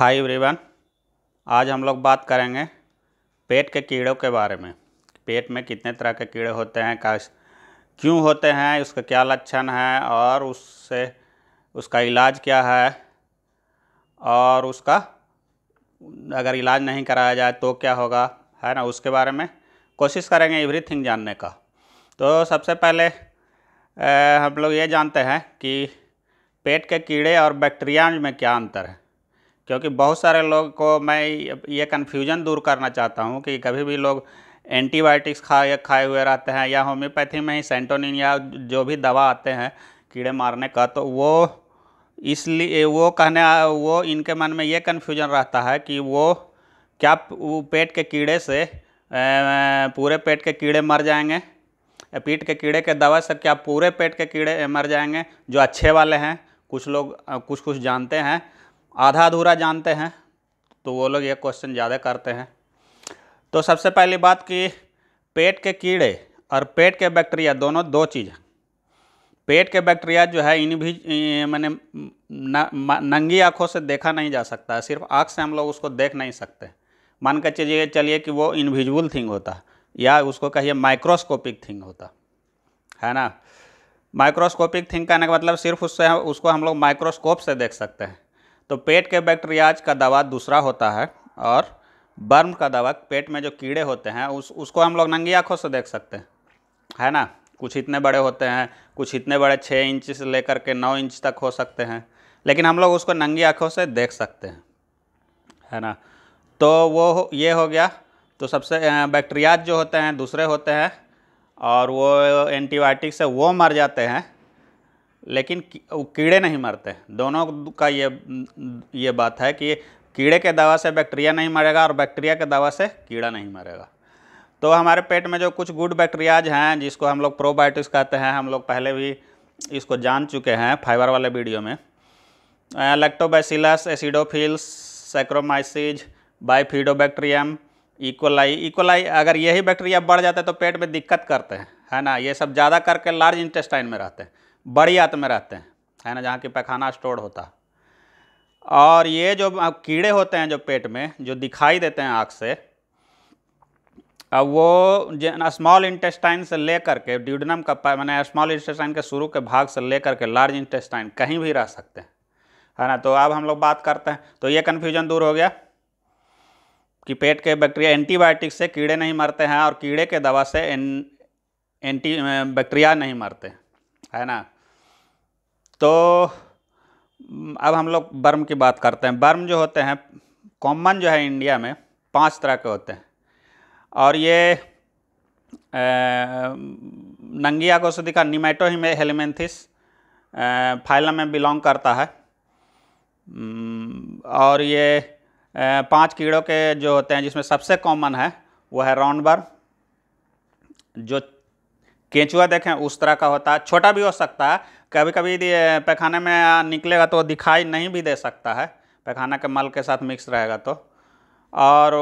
hi everyone आज हम लोग बात करेंगे पेट के कीड़ों के बारे में पेट में कितने तरह के कीड़े होते हैं का क्यों होते हैं उसका क्या लक्षण है और उससे उसका इलाज क्या है और उसका अगर इलाज नहीं कराया जाए तो क्या होगा है ना उसके बारे में कोशिश करेंगे एवरीथिंग जानने का तो सबसे पहले ए, हम लोग ये जानते हैं कि पेट के कीड़े और बैक्टीरिया में क्या अंतर है क्योंकि बहुत सारे लोग को मैं ये कन्फ्यूजन दूर करना चाहता हूँ कि कभी भी लोग एंटीबायोटिक्स खाए खाए हुए रहते हैं या होम्योपैथी में ही सेंटोनिन या जो भी दवा आते हैं कीड़े मारने का तो वो इसलिए वो कहने वो इनके मन में ये कन्फ्यूजन रहता है कि वो क्या वो पेट के कीड़े से पूरे पेट के कीड़े मर जाएंगे पीठ के कीड़े के दवा से क्या पूरे पेट के कीड़े मर जाएंगे जो अच्छे वाले हैं कुछ लोग कुछ कुछ जानते हैं आधा अधूरा जानते हैं तो वो लोग ये क्वेश्चन ज़्यादा करते हैं तो सबसे पहली बात कि पेट के कीड़े और पेट के बैक्टीरिया दोनों दो चीज़ हैं पेट के बैक्टीरिया जो है इन भी मैंने नंगी आँखों से देखा नहीं जा सकता है सिर्फ आँख से हम लोग उसको देख नहीं सकते मान कर चलिए चलिए कि वो इनविजुअल थिंग होता या उसको कहिए माइक्रोस्कोपिक थिंग होता है ना माइक्रोस्कोपिक थिंग कहने का मतलब सिर्फ उससे उसको हम लोग माइक्रोस्कोप से देख सकते हैं तो पेट के बैक्टीरियाज का दवा दूसरा होता है और बर्म का दवा पेट में जो कीड़े होते हैं उस उसको हम लोग नंगी आँखों से देख सकते हैं है ना कुछ इतने बड़े होते हैं कुछ इतने बड़े छः इंच से लेकर के नौ इंच तक हो सकते हैं लेकिन हम लोग उसको नंगी आँखों से देख सकते हैं है ना तो वो ये हो गया तो सबसे बैक्टीरियाज जो होते हैं दूसरे होते हैं और वो एंटीबायोटिक से वो मर जाते हैं लेकिन वो कीड़े नहीं मरते दोनों का ये ये बात है कि कीड़े के दवा से बैक्टीरिया नहीं मरेगा और बैक्टीरिया के दवा से कीड़ा नहीं मरेगा तो हमारे पेट में जो कुछ गुड बैक्टीरियाज हैं जिसको हम लोग प्रोबायोटिक्स कहते हैं हम लोग पहले भी इसको जान चुके हैं फाइबर वाले वीडियो में lactobacillus acidophilus saccharomyces bifidobacterium E coli E coli अगर यही बैक्टीरिया बढ़ जाते हैं तो पेट में दिक्कत करते हैं है ना ये सब ज़्यादा करके लार्ज इंटेस्टाइन में रहते हैं बड़ी में रहते हैं है ना जहाँ की पैखाना स्टोर होता और ये जो कीड़े होते हैं जो पेट में जो दिखाई देते हैं आँख से अब वो स्मॉल इंटेस्टाइन से ले करके ड्यूडनम का मैंने स्मॉल इंटेस्टाइन के शुरू के भाग से ले करके लार्ज इंटेस्टाइन कहीं भी रह सकते हैं है ना तो अब हम लोग बात करते हैं तो ये कन्फ्यूजन दूर हो गया कि पेट के बैक्टीरिया एंटीबायोटिक से कीड़े नहीं मरते हैं और कीड़े के दवा से एंटी बैक्टीरिया नहीं मरते हैं है ना तो अब हम लोग बर्म की बात करते हैं बर्म जो होते हैं कॉमन जो है इंडिया में पांच तरह के होते हैं और ये नंगिया गोसुदी का निमेटो ही में हेलिमेंथिस फाइलम में बिलोंग करता है और ये पांच कीड़ों के जो होते हैं जिसमें सबसे कॉमन है वो है राउंड बर्म जो केंचुआ देखें उस तरह का होता है छोटा भी हो सकता है कभी कभी पैखाने में निकलेगा तो दिखाई नहीं भी दे सकता है पैखाना के मल के साथ मिक्स रहेगा तो और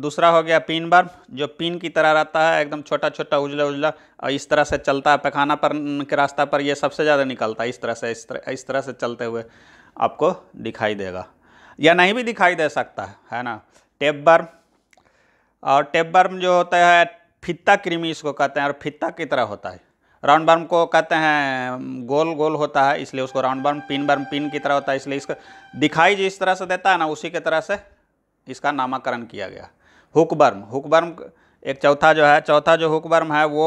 दूसरा हो गया पिन बर्म जो पिन की तरह रहता है एकदम छोटा छोटा उजला उजला और इस तरह से चलता है पैखाना पर के रास्ता पर ये सबसे ज़्यादा निकलता है इस तरह से इस तरह इस तरह से चलते हुए आपको दिखाई देगा या नहीं भी दिखाई दे सकता है है ना टेप बर्म और टेप बर्म जो होता है फित्ता कृमि इसको कहते हैं और फित्ता की तरह होता है राउंड बर्म को कहते हैं गोल गोल होता है इसलिए उसको राउंड बर्म पिन बर्म पिन की तरह होता है इसलिए इसका दिखाई जिस तरह से देता है ना उसी की तरह से इसका नामाकरण किया गया हुक बर्म हुक बर्म एक चौथा जो है चौथा जो हुक बर्म है वो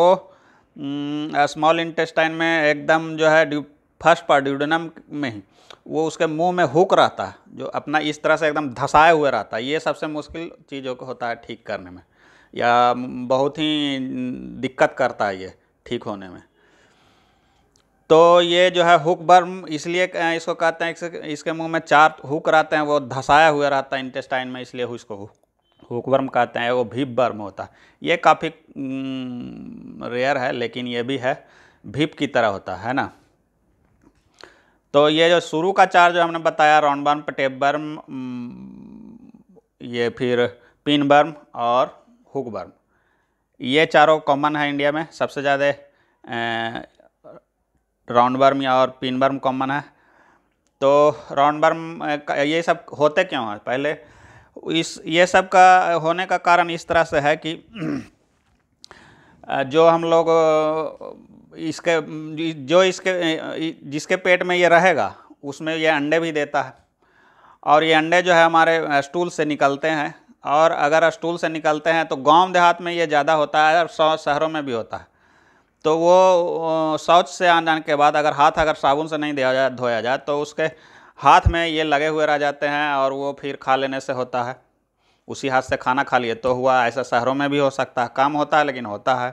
स्मॉल इंटेस्टाइन में एकदम जो है फर्स्ट पर ड्यूडनम में ही वो उसके मुंह में हुक रहता है जो अपना इस तरह से एकदम धसाए हुए रहता है ये सबसे मुश्किल चीज़ों को होता है ठीक करने में या बहुत ही दिक्कत करता है ये ठीक होने में तो ये जो है हुक बर्म इसलिए इसको कहते हैं इसके मुंह में चार हुक रहते हैं वो धसाया हुआ रहता है इंटेस्टाइन में इसलिए इसको हुक बर्म कहते हैं वो भीप बर्म होता है ये काफ़ी रेयर है लेकिन ये भी है भीप की तरह होता है ना तो ये जो शुरू का चार जो हमने बताया राउंड बर्म पटेप बर्म ये फिर पिन बर्म और हुकबर्म ये चारों कॉमन है इंडिया में सबसे ज़्यादा राउंड बर्म या और पिन बर्म कॉमन है तो राउंड बर्म ये सब होते क्यों हैं पहले इस ये सब का होने का कारण इस तरह से है कि जो हम लोग इसके जो इसके जिसके पेट में ये रहेगा उसमें ये अंडे भी देता है और ये अंडे जो है हमारे स्टूल से निकलते हैं और अगर स्टूल से निकलते हैं तो गांव देहात में ये ज़्यादा होता है और शहरों में भी होता है तो वो शौच से आ जाने के बाद अगर हाथ अगर साबुन से नहीं दिया जाए धोया जाए तो उसके हाथ में ये लगे हुए रह जाते हैं और वो फिर खा लेने से होता है उसी हाथ से खाना खा लिए तो हुआ ऐसा शहरों में भी हो सकता है काम होता है लेकिन होता है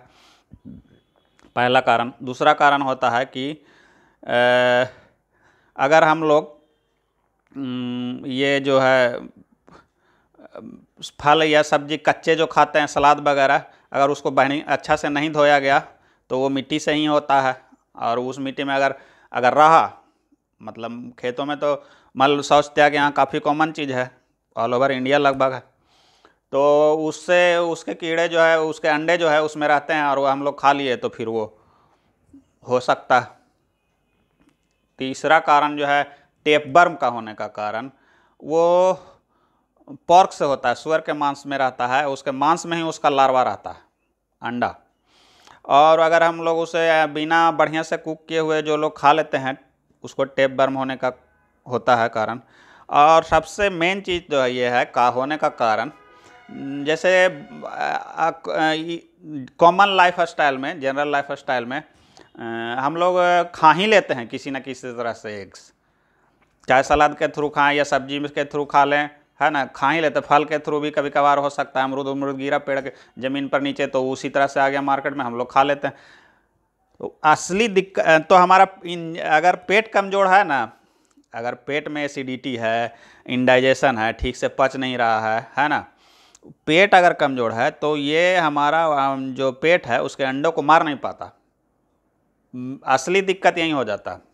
पहला कारण दूसरा कारण होता है कि अगर हम लोग ये जो है फल या सब्जी कच्चे जो खाते हैं सलाद वगैरह अगर उसको बहनी अच्छा से नहीं धोया गया तो वो मिट्टी से ही होता है और उस मिट्टी में अगर अगर रहा मतलब खेतों में तो मल शौच त्याग यहाँ काफ़ी कॉमन चीज़ है ऑल ओवर इंडिया लगभग है तो उससे उसके कीड़े जो है उसके अंडे जो है उसमें रहते हैं और वो हम लोग खा लिए तो फिर वो हो सकता है तीसरा कारण जो है टेपबर्म का होने का कारण वो पॉर्क से होता है सुअर के मांस में रहता है उसके मांस में ही उसका लार्वा रहता है अंडा और अगर हम लोग उसे बिना बढ़िया से कुक किए हुए जो लोग खा लेते हैं उसको टेप बर्म होने का होता है कारण और सबसे मेन चीज़ जो तो है ये है का होने का कारण जैसे कॉमन लाइफ स्टाइल में जनरल लाइफ स्टाइल में हम लोग खा ही लेते हैं किसी न किसी तरह से एग्स चाहे सलाद के थ्रू खाएं या सब्जी के थ्रू खा लें है ना खा ही लेते फल के थ्रू भी कभी कभार हो सकता है अमरूद उमरुद गिरा पेड़ के ज़मीन पर नीचे तो उसी तरह से आ गया मार्केट में हम लोग खा लेते हैं तो असली दिक्कत तो हमारा अगर पेट कमज़ोर है ना अगर पेट में एसिडिटी है इंडाइजेशन है ठीक से पच नहीं रहा है है ना पेट अगर कमज़ोर है तो ये हमारा जो पेट है उसके अंडों को मार नहीं पाता असली दिक्कत यहीं हो जाता है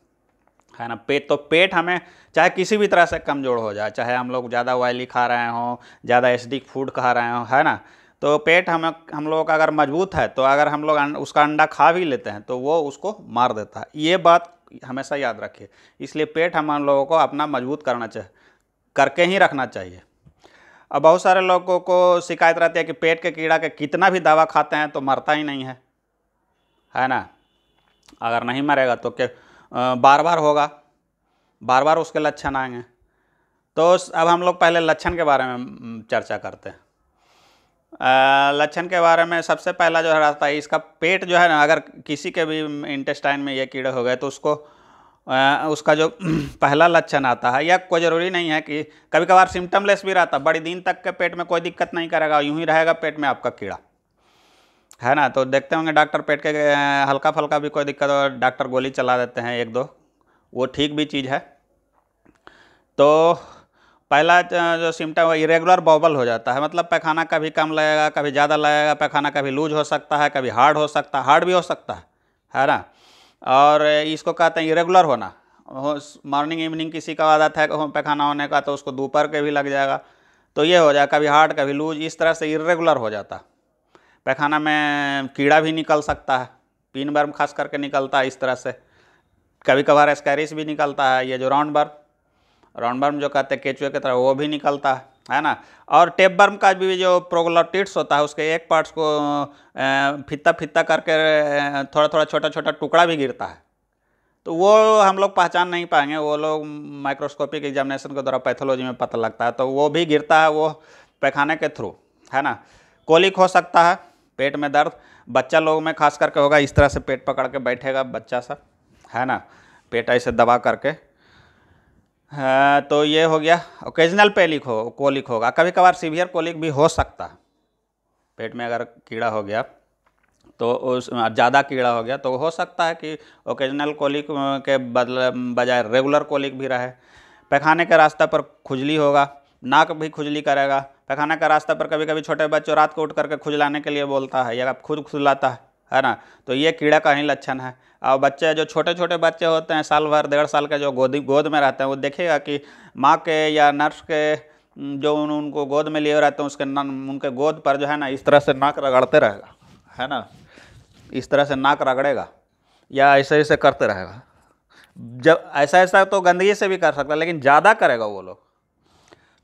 है ना पेट तो पेट हमें चाहे किसी भी तरह से कमज़ोर हो जाए चाहे हम लोग ज़्यादा ऑयली खा रहे हों ज़्यादा एसिडिक फूड खा रहे हों है ना तो पेट हमें हम लोगों का अगर मजबूत है तो अगर हम लोग अं- उसका अंडा खा भी लेते हैं तो वो उसको मार देता है ये बात हमेशा याद रखिए इसलिए पेट हम लोगों को अपना मजबूत करना चाहिए करके ही रखना चाहिए अब बहुत सारे लोगों को शिकायत रहती है कि पेट के कीड़ा के कितना भी दवा खाते हैं तो मरता ही नहीं है है ना अगर नहीं मरेगा तो क्या बार बार होगा बार बार उसके लक्षण आएंगे तो अब हम लोग पहले लक्षण के बारे में चर्चा करते हैं लक्षण के बारे में सबसे पहला जो है रास्ता है इसका पेट जो है ना अगर किसी के भी इंटेस्टाइन में ये कीड़े हो गए तो उसको आ, उसका जो पहला लक्षण आता है या कोई ज़रूरी नहीं है कि कभी कभार सिम्टमलेस भी रहता बड़ी दिन तक के पेट में कोई दिक्कत नहीं करेगा यूँ ही रहेगा पेट में आपका कीड़ा है ना तो देखते होंगे डॉक्टर पेट के हल्का फल्का भी कोई दिक्कत हो डॉक्टर गोली चला देते हैं एक दो वो ठीक भी चीज़ है तो पहला जो सिम्टम है इरेगुलर बॉबल हो जाता है मतलब पैखाना कभी कम लगेगा कभी ज़्यादा लगेगा पैखाना कभी लूज हो सकता है कभी हार्ड हो सकता है हार्ड भी हो सकता है है ना और इसको कहते हैं इरेगुलर होना मॉर्निंग इवनिंग किसी का आदत है पैखाना होने का तो उसको दोपहर के भी लग जाएगा तो ये हो जाए कभी हार्ड कभी लूज इस तरह से इरेगुलर हो जाता पैखाना में कीड़ा भी निकल सकता है पिन बर्म खास करके निकलता है इस तरह से कभी कभार स्कैरिस भी निकलता है ये जो राउंड बर्म राउंड बर्म जो कहते हैं केचुए की तरह वो भी निकलता है है ना और टेप बर्म का भी जो प्रोग्लोटिट्स होता है उसके एक पार्ट्स को फित्ता फित्ता करके थोड़ा थोड़ा छोटा छोटा टुकड़ा भी गिरता है तो वो हम लोग पहचान नहीं पाएंगे वो लोग माइक्रोस्कोपिक एग्जामिनेशन के द्वारा पैथोलॉजी में पता लगता है तो वो भी गिरता है वो पैखाने के थ्रू है ना कोलिक हो सकता है पेट में दर्द बच्चा लोगों में खास करके होगा इस तरह से पेट पकड़ के बैठेगा बच्चा सा है ना पेट ऐसे दबा करके हाँ, तो ये हो गया ओकेजनल पेलिक हो कोलिक होगा कभी कभार सीवियर कोलिक भी हो सकता है पेट में अगर कीड़ा हो गया तो उस ज़्यादा कीड़ा हो गया तो हो सकता है कि ओकेजनल कोलिक के बदले बजाय रेगुलर कोलिक भी रहे पैखाने के रास्ते पर खुजली होगा नाक भी खुजली करेगा पैखाना का रास्ता पर कभी कभी छोटे बच्चों रात को उठ करके खुजलाने के लिए बोलता है या खुद खुजलाता है है ना तो ये कीड़ा का ही लक्षण है और बच्चे जो छोटे छोटे बच्चे होते हैं साल भर डेढ़ साल के जो गोदी गोद में रहते हैं वो देखेगा कि माँ के या नर्स के जो उन, उनको गोद में लिए रहते हैं उसके न, उनके गोद पर जो है ना इस तरह से नाक रगड़ते रहेगा है ना इस तरह से नाक रगड़ेगा या ऐसे ऐसे करते रहेगा जब ऐसा ऐसा तो गंदगी से भी कर सकता है लेकिन ज़्यादा करेगा वो लोग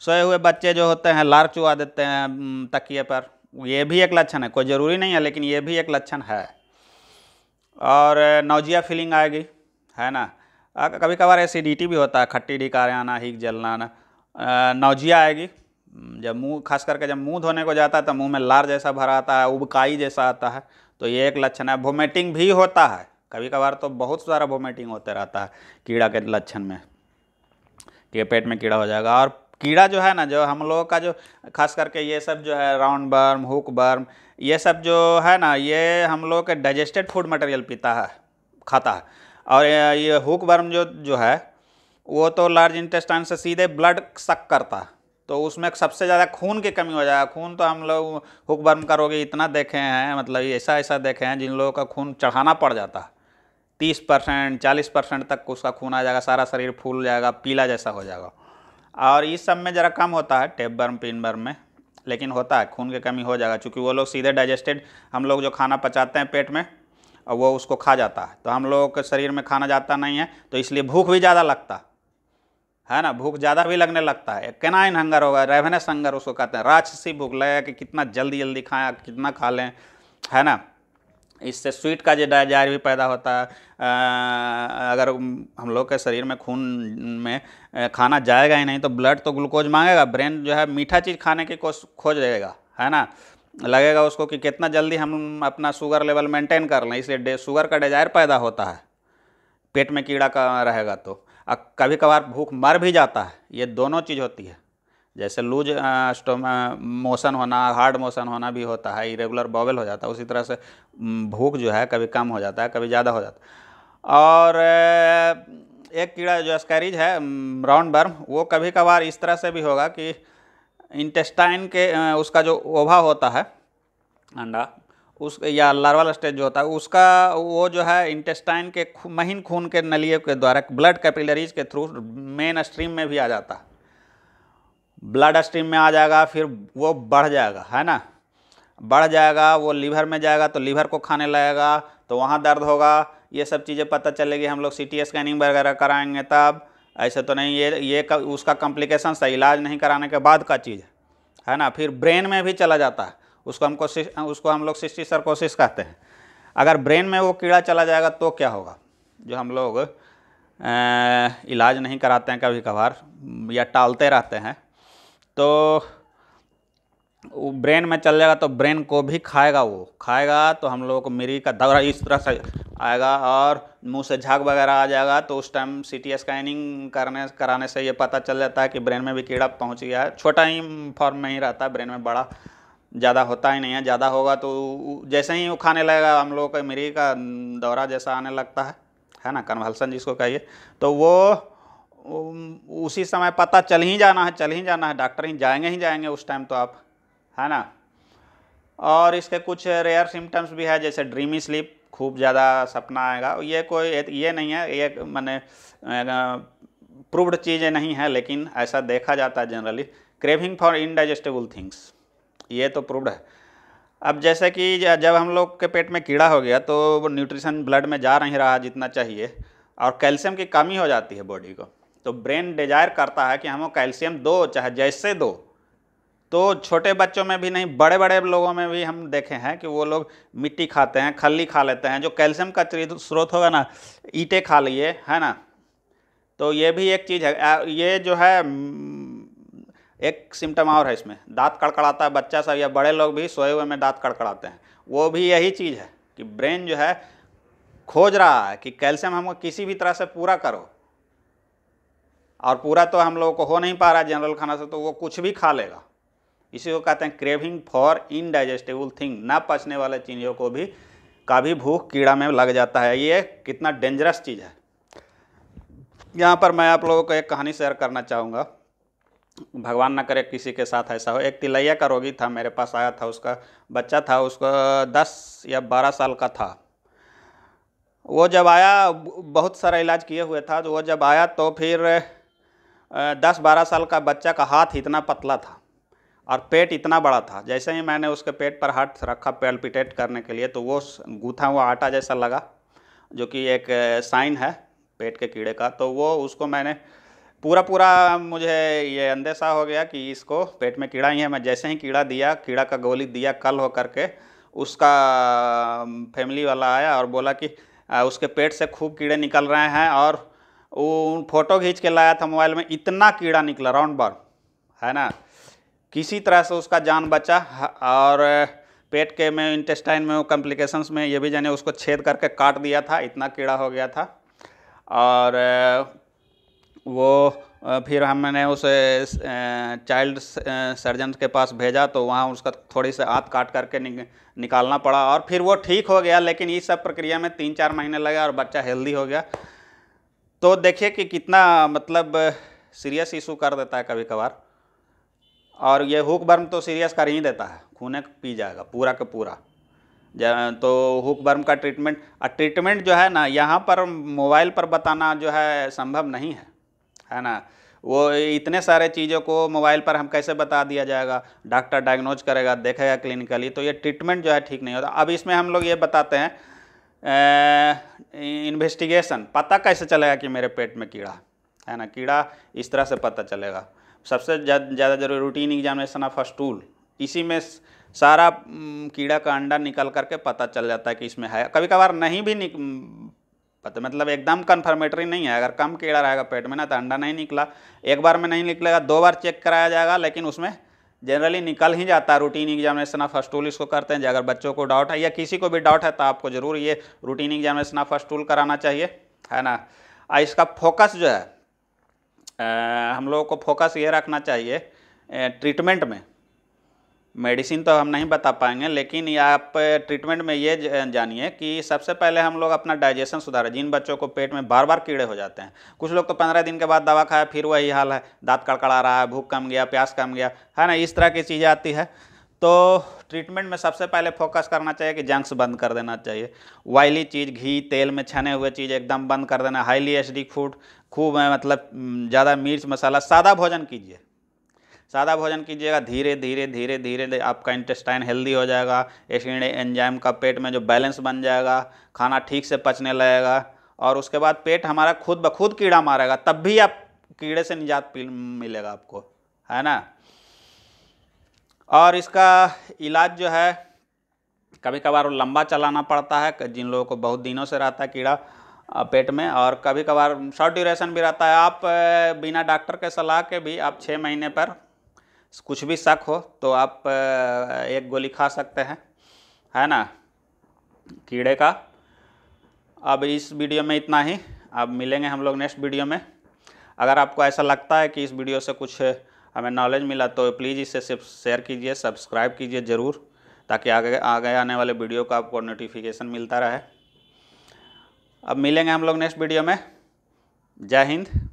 सोए हुए बच्चे जो होते हैं लार चुआ देते हैं तकिए पर ये भी एक लक्षण है कोई ज़रूरी नहीं है लेकिन ये भी एक लक्षण है और नौजिया फीलिंग आएगी है ना कभी कभार एसिडिटी भी होता है खट्टी ढिकार आना हीक जलना आना नौजिया आएगी जब मुंह खास करके जब मुंह धोने को जाता है तो मुंह में लार जैसा भरा आता है उबकाई जैसा आता है तो ये एक लक्षण है वोमेटिंग भी होता है कभी कभार तो बहुत सारा वोमेटिंग होते रहता है कीड़ा के लक्षण में कि पेट में कीड़ा हो जाएगा और कीड़ा जो है ना जो हम लोगों का जो खास करके ये सब जो है राउंड बर्म हुक बर्म ये सब जो है ना ये हम लोग के डाइजेस्टेड फूड मटेरियल पीता है खाता है और ये हुक बर्म जो जो है वो तो लार्ज इंटेस्टाइन से सीधे ब्लड सक करता है तो उसमें सबसे ज़्यादा खून की कमी हो जाएगा खून तो हम लोग हुक बर्म का रोगी इतना देखे हैं मतलब ऐसा ऐसा देखे हैं जिन लोगों का खून चढ़ाना पड़ जाता है तीस परसेंट चालीस परसेंट तक उसका खून आ जाएगा सारा शरीर फूल जाएगा पीला जैसा हो जाएगा और इस सब में ज़रा कम होता है टेप बर्म पिन बर्म में लेकिन होता है खून की कमी हो जाएगा क्योंकि वो लोग सीधे डाइजेस्टेड हम लोग जो खाना पचाते हैं पेट में और वो उसको खा जाता है तो हम लोगों के शरीर में खाना जाता नहीं है तो इसलिए भूख भी ज़्यादा लगता है ना भूख ज़्यादा भी लगने लगता है कैनाइन हंगर होगा रेवनेस हंगर उसको कहते हैं राक्षसी भूख लगेगा कि कितना जल्दी जल्दी खाएँ कितना खा लें है ना इससे स्वीट का जो डायजायर भी पैदा होता है अगर हम लोग के शरीर में खून में खाना जाएगा ही नहीं तो ब्लड तो ग्लूकोज मांगेगा ब्रेन जो है मीठा चीज़ खाने की कोश खोज रहेगा है ना लगेगा उसको कि कितना जल्दी हम अपना शुगर लेवल मेंटेन कर लें इसलिए शुगर का डिजायर पैदा होता है पेट में कीड़ा का रहेगा तो और कभी कभार भूख मर भी जाता है ये दोनों चीज़ होती है जैसे लूज मोशन होना हार्ड मोशन होना भी होता है इरेगुलर बॉबल हो जाता है उसी तरह से भूख जो है कभी कम हो जाता है कभी ज़्यादा हो जाता है और एक कीड़ा जो स्कैरिज है राउंड बर्म वो कभी कभार इस तरह से भी होगा कि इंटेस्टाइन के उसका जो ओभा होता है अंडा उस या लार्वल स्टेज जो होता है उसका वो जो है इंटेस्टाइन के महीन खून के नलियों के द्वारा ब्लड कैपिलरीज के थ्रू मेन स्ट्रीम में भी आ जाता है ब्लड स्ट्रीम में आ जाएगा फिर वो बढ़ जाएगा है ना बढ़ जाएगा वो लीवर में जाएगा तो लीवर को खाने लगेगा तो वहाँ दर्द होगा ये सब चीज़ें पता चलेगी हम लोग सी टी स्कैनिंग वगैरह कराएंगे तब ऐसे तो नहीं ये ये का, उसका कॉम्प्लिकेशन था इलाज नहीं कराने के बाद का चीज़ है ना फिर ब्रेन में भी चला जाता है उसको हमको उसको हम लोग सिस्टी सरकोसिस कहते हैं अगर ब्रेन में वो कीड़ा चला जाएगा तो क्या होगा जो हम लोग इलाज नहीं कराते हैं कभी कभार या टालते रहते हैं तो ब्रेन में चल जाएगा तो ब्रेन को भी खाएगा वो खाएगा तो हम लोगों को मिरी का दौरा इस तरह से आएगा और मुंह से झाग वगैरह आ जाएगा तो उस टाइम सी टी स्कैनिंग करने कराने से ये पता चल जाता है कि ब्रेन में भी कीड़ा पहुंच गया है छोटा ही फॉर्म में ही रहता है ब्रेन में बड़ा ज़्यादा होता ही नहीं है ज़्यादा होगा तो जैसे ही वो खाने लगेगा हम लोगों का मिरी का दौरा जैसा आने लगता है है ना कन्वल्सन जिसको कहिए तो वो उसी समय पता चल ही जाना है चल ही जाना है डॉक्टर ही जाएंगे ही जाएंगे उस टाइम तो आप है ना और इसके कुछ रेयर सिम्टम्स भी है जैसे ड्रीमी स्लीप खूब ज़्यादा सपना आएगा ये कोई ये नहीं है ये मैंने प्रूव्ड चीज़ें नहीं है लेकिन ऐसा देखा जाता है generally craving for indigestible things ये तो प्रूव्ड है अब जैसे कि जब हम लोग के पेट में कीड़ा हो गया तो न्यूट्रिशन ब्लड में जा नहीं रहा जितना चाहिए और कैल्शियम की कमी हो जाती है बॉडी को तो ब्रेन डिजायर करता है कि हमें कैल्शियम दो चाहे जैसे दो तो छोटे बच्चों में भी नहीं बड़े बड़े लोगों में भी हम देखे हैं कि वो लोग मिट्टी खाते हैं खल्ली खा लेते हैं जो कैल्शियम का स्रोत होगा ना ईटे खा लिए है ना तो ये भी एक चीज़ है ये जो है एक सिम्टम और है इसमें दांत कड़कड़ाता है बच्चा सब या बड़े लोग भी सोए हुए में दांत कड़कड़ाते हैं वो भी यही चीज़ है कि ब्रेन जो है खोज रहा है कि कैल्शियम हमको किसी भी तरह से पूरा करो और पूरा तो हम लोगों को हो नहीं पा रहा जनरल खाना से तो वो कुछ भी खा लेगा इसी को कहते हैं क्रेविंग फॉर इनडाइजेस्टेबल थिंग ना पचने वाले चीज़ों को भी का भी भूख कीड़ा में लग जाता है ये कितना डेंजरस चीज़ है यहाँ पर मैं आप लोगों को एक कहानी शेयर करना चाहूँगा भगवान ना करे किसी के साथ ऐसा हो एक तिलैया का रोगी था मेरे पास आया था उसका बच्चा था उसको दस या बारह साल का था वो जब आया बहुत सारा इलाज किए हुए था तो वो जब आया तो फिर दस बारह साल का बच्चा का हाथ इतना पतला था और पेट इतना बड़ा था जैसे ही मैंने उसके पेट पर हाथ रखा पेल्पिटेट करने के लिए तो वो गूथा हुआ आटा जैसा लगा जो कि एक साइन है पेट के कीड़े का तो वो उसको मैंने पूरा पूरा मुझे ये अंदेशा हो गया कि इसको पेट में कीड़ा ही है मैं जैसे ही कीड़ा दिया कीड़ा का गोली दिया कल हो करके उसका फैमिली वाला आया और बोला कि उसके पेट से खूब कीड़े निकल रहे हैं और वो फोटो खींच के लाया था मोबाइल में इतना कीड़ा निकला राउंड बार है ना किसी तरह से उसका जान बचा और पेट के में इंटेस्टाइन में वो कॉम्प्लिकेशंस में ये भी जाने उसको छेद करके काट दिया था इतना कीड़ा हो गया था और वो फिर हमने उसे चाइल्ड सर्जन के पास भेजा तो वहाँ उसका थोड़ी सी हाथ काट करके निकालना पड़ा और फिर वो ठीक हो गया लेकिन इस सब प्रक्रिया में तीन चार महीने लगे और बच्चा हेल्दी हो गया तो देखिए कि कितना मतलब सीरियस इशू कर देता है कभी कभार और ये हुक बर्म तो सीरियस कर ही देता है खूने पी जाएगा पूरा का पूरा तो हुक बर्म का ट्रीटमेंट और ट्रीटमेंट जो है ना यहाँ पर मोबाइल पर बताना जो है संभव नहीं है है ना वो इतने सारे चीज़ों को मोबाइल पर हम कैसे बता दिया जाएगा डॉक्टर डायग्नोज करेगा देखेगा क्लिनिकली तो ये ट्रीटमेंट जो है ठीक नहीं होता अब इसमें हम लोग ये बताते हैं इन्वेस्टिगेशन पता कैसे चलेगा कि मेरे पेट में कीड़ा है ना कीड़ा इस तरह से पता चलेगा सबसे ज़्यादा जरूरी रूटीन एग्जामिनेशन ऑफ स्टूल इसी में सारा कीड़ा का अंडा निकल करके पता चल जाता है कि इसमें है कभी कभार नहीं भी निक पता मतलब एकदम कन्फर्मेटरी नहीं है अगर कम कीड़ा रहेगा पेट में ना तो अंडा नहीं निकला एक बार में नहीं निकलेगा दो बार चेक कराया जाएगा लेकिन उसमें जनरली निकल ही जाता है routine examination of first tool इसको करते हैं अगर बच्चों को डाउट है या किसी को भी डाउट है तो आपको ज़रूर ये routine examination of first tool कराना चाहिए है ना और इसका फोकस जो है आ, हम लोगों को फोकस ये रखना चाहिए ट्रीटमेंट में मेडिसिन तो हम नहीं बता पाएंगे लेकिन आप ट्रीटमेंट में ये जानिए कि सबसे पहले हम लोग अपना डाइजेशन सुधारें जिन बच्चों को पेट में बार बार कीड़े हो जाते हैं कुछ लोग तो पंद्रह दिन के बाद दवा खाया फिर वही हाल है दांत कड़कड़ा रहा है भूख कम गया प्यास कम गया है ना इस तरह की चीज़ें आती है तो ट्रीटमेंट में सबसे पहले फोकस करना चाहिए कि जंक्स बंद कर देना चाहिए वाइली चीज़ घी तेल में छने हुए चीज़ एकदम बंद कर देना हाईली एसडी फूड खूब मतलब ज़्यादा मिर्च मसाला सादा भोजन कीजिए सादा भोजन कीजिएगा धीरे धीरे धीरे धीरे आपका इंटेस्टाइन हेल्दी हो जाएगा एसिड एंजाइम का पेट में जो बैलेंस बन जाएगा खाना ठीक से पचने लगेगा और उसके बाद पेट हमारा खुद ब खुद कीड़ा मारेगा तब भी आप कीड़े से निजात मिलेगा आपको है ना और इसका इलाज जो है कभी कभार लंबा चलाना पड़ता है जिन लोगों को बहुत दिनों से रहता है कीड़ा पेट में और कभी कभार शॉर्ट ड्यूरेशन भी रहता है आप बिना डॉक्टर के सलाह के भी आप छः महीने पर कुछ भी शक हो तो आप एक गोली खा सकते हैं है ना कीड़े का अब इस वीडियो में इतना ही अब मिलेंगे हम लोग नेक्स्ट वीडियो में अगर आपको ऐसा लगता है कि इस वीडियो से कुछ हमें नॉलेज मिला तो प्लीज़ इसे सिर्फ शेयर कीजिए सब्सक्राइब कीजिए ज़रूर ताकि आगे आगे आने वाले वीडियो का आपको नोटिफिकेशन मिलता रहे अब मिलेंगे हम लोग नेक्स्ट वीडियो में जय हिंद